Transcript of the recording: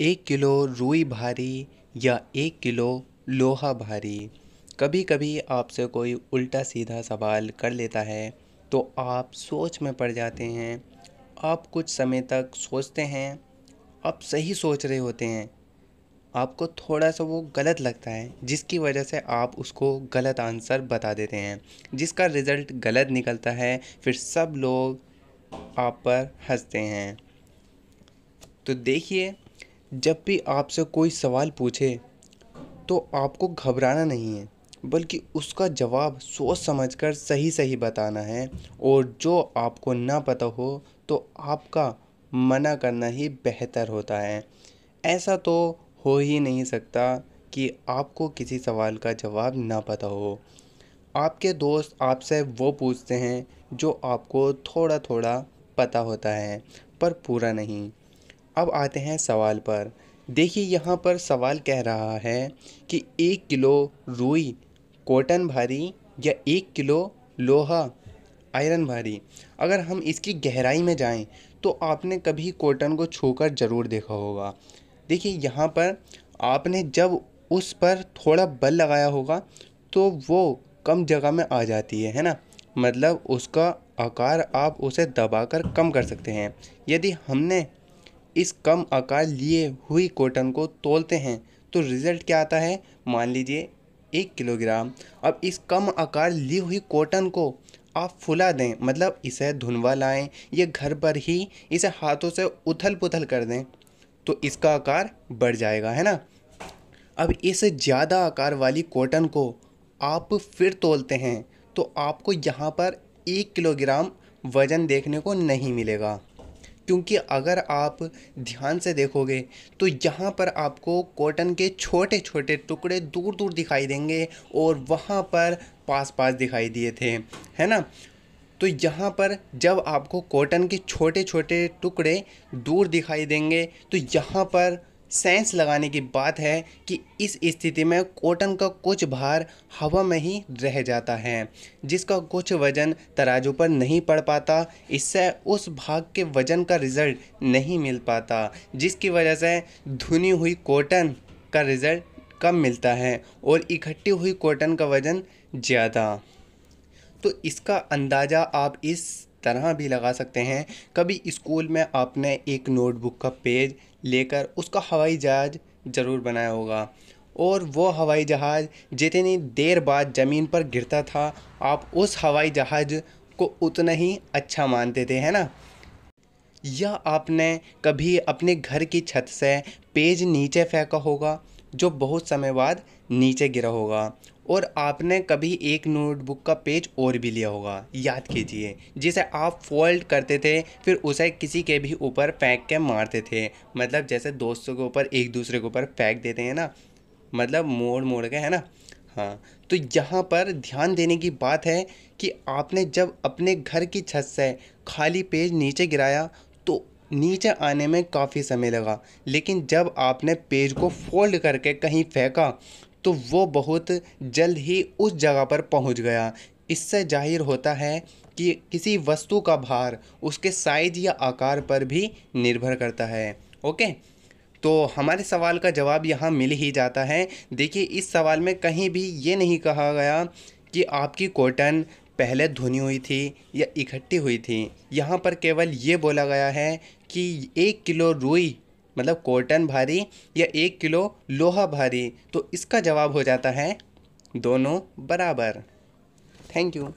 एक किलो रुई भारी या एक किलो लोहा भारी कभी कभी आपसे कोई उल्टा सीधा सवाल कर लेता है तो आप सोच में पड़ जाते हैं आप कुछ समय तक सोचते हैं आप सही सोच रहे होते हैं आपको थोड़ा सा वो गलत लगता है जिसकी वजह से आप उसको गलत आंसर बता देते हैं जिसका रिज़ल्ट गलत निकलता है फिर सब लोग आप पर हंसते हैं तो देखिए जब भी आपसे कोई सवाल पूछे तो आपको घबराना नहीं है बल्कि उसका जवाब सोच समझकर सही सही बताना है और जो आपको ना पता हो तो आपका मना करना ही बेहतर होता है ऐसा तो हो ही नहीं सकता कि आपको किसी सवाल का जवाब ना पता हो आपके दोस्त आपसे वो पूछते हैं जो आपको थोड़ा थोड़ा पता होता है पर पूरा नहीं अब आते हैं सवाल पर देखिए यहाँ पर सवाल कह रहा है कि एक किलो रुई कॉटन भारी या एक किलो लोहा आयरन भारी अगर हम इसकी गहराई में जाएं तो आपने कभी कॉटन को छूकर ज़रूर देखा होगा देखिए यहाँ पर आपने जब उस पर थोड़ा बल लगाया होगा तो वो कम जगह में आ जाती है है ना मतलब उसका आकार आप उसे दबाकर कम कर सकते हैं यदि हमने इस कम आकार लिए हुई कॉटन को तोलते हैं तो रिज़ल्ट क्या आता है मान लीजिए एक किलोग्राम अब इस कम आकार ली हुई कॉटन को आप फुला दें मतलब इसे धुनवा लाएं या घर पर ही इसे हाथों से उथल पुथल कर दें तो इसका आकार बढ़ जाएगा है ना अब इस ज़्यादा आकार वाली कॉटन को आप फिर तोलते हैं तो आपको यहाँ पर एक किलोग्राम वज़न देखने को नहीं मिलेगा क्योंकि अगर आप ध्यान से देखोगे तो यहाँ पर आपको कॉटन के छोटे छोटे टुकड़े दूर दूर दिखाई देंगे और वहाँ पर पास पास दिखाई दिए थे है ना तो यहाँ पर जब आपको कॉटन के छोटे छोटे टुकड़े दूर दिखाई देंगे तो यहाँ पर साइंस लगाने की बात है कि इस स्थिति में कॉटन का कुछ भार हवा में ही रह जाता है जिसका कुछ वज़न तराजू पर नहीं पड़ पाता इससे उस भाग के वज़न का रिज़ल्ट नहीं मिल पाता जिसकी वजह से धुनी हुई कॉटन का रिज़ल्ट कम मिलता है और इकट्ठी हुई कॉटन का वज़न ज़्यादा तो इसका अंदाज़ा आप इस तरह भी लगा सकते हैं कभी स्कूल में आपने एक नोटबुक का पेज लेकर उसका हवाई जहाज ज़रूर बनाया होगा और वो हवाई जहाज़ जितनी देर बाद ज़मीन पर गिरता था आप उस हवाई जहाज़ को उतना ही अच्छा मानते थे है ना या आपने कभी अपने घर की छत से पेज नीचे फेंका होगा जो बहुत समय बाद नीचे गिरा होगा और आपने कभी एक नोटबुक का पेज और भी लिया होगा याद कीजिए जिसे आप फोल्ड करते थे फिर उसे किसी के भी ऊपर फेंक के मारते थे मतलब जैसे दोस्तों के ऊपर एक दूसरे के ऊपर फेंक देते हैं ना मतलब मोड़ मोड़ के है ना हाँ तो यहाँ पर ध्यान देने की बात है कि आपने जब अपने घर की छत से खाली पेज नीचे गिराया तो नीचे आने में काफ़ी समय लगा लेकिन जब आपने पेज को फोल्ड करके कहीं फेंका तो वो बहुत जल्द ही उस जगह पर पहुँच गया इससे जाहिर होता है कि किसी वस्तु का भार उसके साइज या आकार पर भी निर्भर करता है ओके तो हमारे सवाल का जवाब यहाँ मिल ही जाता है देखिए इस सवाल में कहीं भी ये नहीं कहा गया कि आपकी कॉटन पहले धुनी हुई थी या इकट्ठी हुई थी यहाँ पर केवल ये बोला गया है कि एक किलो रुई मतलब कॉटन भारी या एक किलो लोहा भारी तो इसका जवाब हो जाता है दोनों बराबर थैंक यू